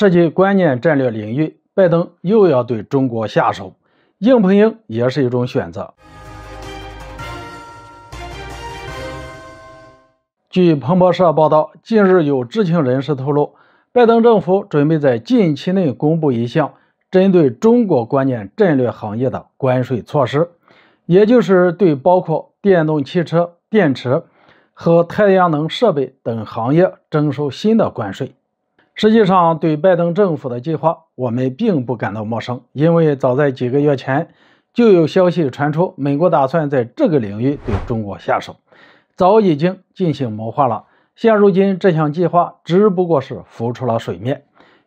涉及关键战略领域，拜登又要对中国下手，硬碰硬也是一种选择。据彭博社报道，近日有知情人士透露，拜登政府准备在近期内公布一项针对中国关键战略行业的关税措施，也就是对包括电动汽车、电池和太阳能设备等行业征收新的关税。实际上，对拜登政府的计划，我们并不感到陌生，因为早在几个月前，就有消息传出，美国打算在这个领域对中国下手，早已经进行谋划了。现如今，这项计划只不过是浮出了水面，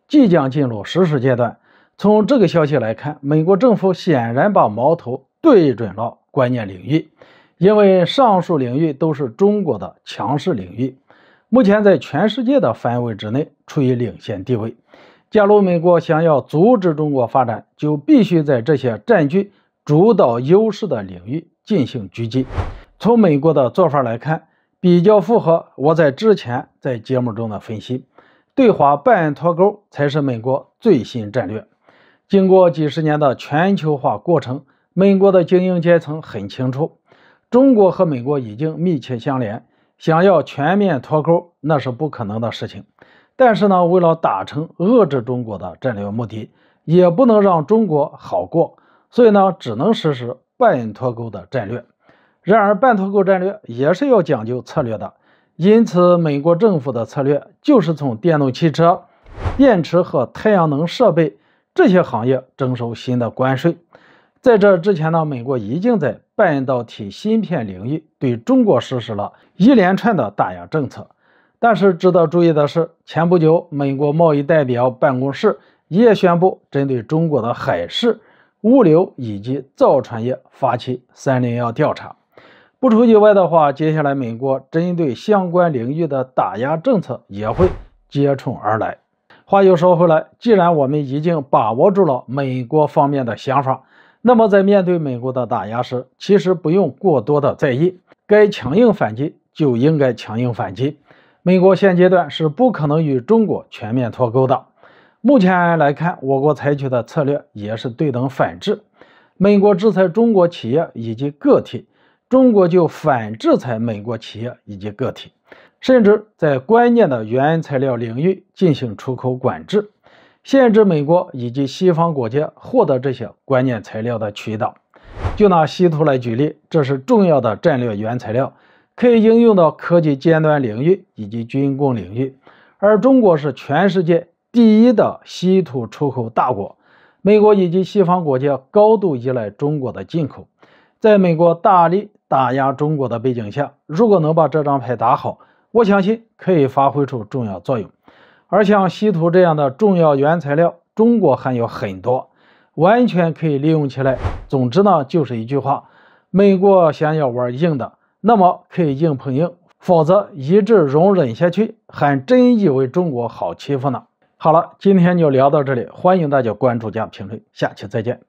即将进入实施阶段。从这个消息来看，美国政府显然把矛头对准了关键领域，因为上述领域都是中国的强势领域。目前在全世界的范围之内处于领先地位。假如美国想要阻止中国发展，就必须在这些占据主导优势的领域进行狙击。从美国的做法来看，比较符合我在之前在节目中的分析：对华半脱钩才是美国最新战略。经过几十年的全球化过程，美国的精英阶层很清楚，中国和美国已经密切相连。想要全面脱钩，那是不可能的事情。但是呢，为了达成遏制中国的战略目的，也不能让中国好过，所以呢，只能实施半脱钩的战略。然而，半脱钩战略也是要讲究策略的。因此，美国政府的策略就是从电动汽车、电池和太阳能设备这些行业征收新的关税。在这之前呢，美国已经在。半导体芯片领域对中国实施了一连串的打压政策，但是值得注意的是，前不久美国贸易代表办公室也宣布针对中国的海事、物流以及造船业发起301调查。不出意外的话，接下来美国针对相关领域的打压政策也会接踵而来。话又说回来，既然我们已经把握住了美国方面的想法。那么，在面对美国的打压时，其实不用过多的在意，该强硬反击就应该强硬反击。美国现阶段是不可能与中国全面脱钩的。目前来看，我国采取的策略也是对等反制：美国制裁中国企业以及个体，中国就反制裁美国企业以及个体，甚至在关键的原材料领域进行出口管制。限制美国以及西方国家获得这些关键材料的渠道。就拿稀土来举例，这是重要的战略原材料，可以应用到科技尖端领域以及军工领域。而中国是全世界第一的稀土出口大国，美国以及西方国家高度依赖中国的进口。在美国大力打压中国的背景下，如果能把这张牌打好，我相信可以发挥出重要作用。而像稀土这样的重要原材料，中国还有很多，完全可以利用起来。总之呢，就是一句话：美国想要玩硬的，那么可以硬碰硬；否则一直容忍下去，还真以为中国好欺负呢？好了，今天就聊到这里，欢迎大家关注加评论，下期再见。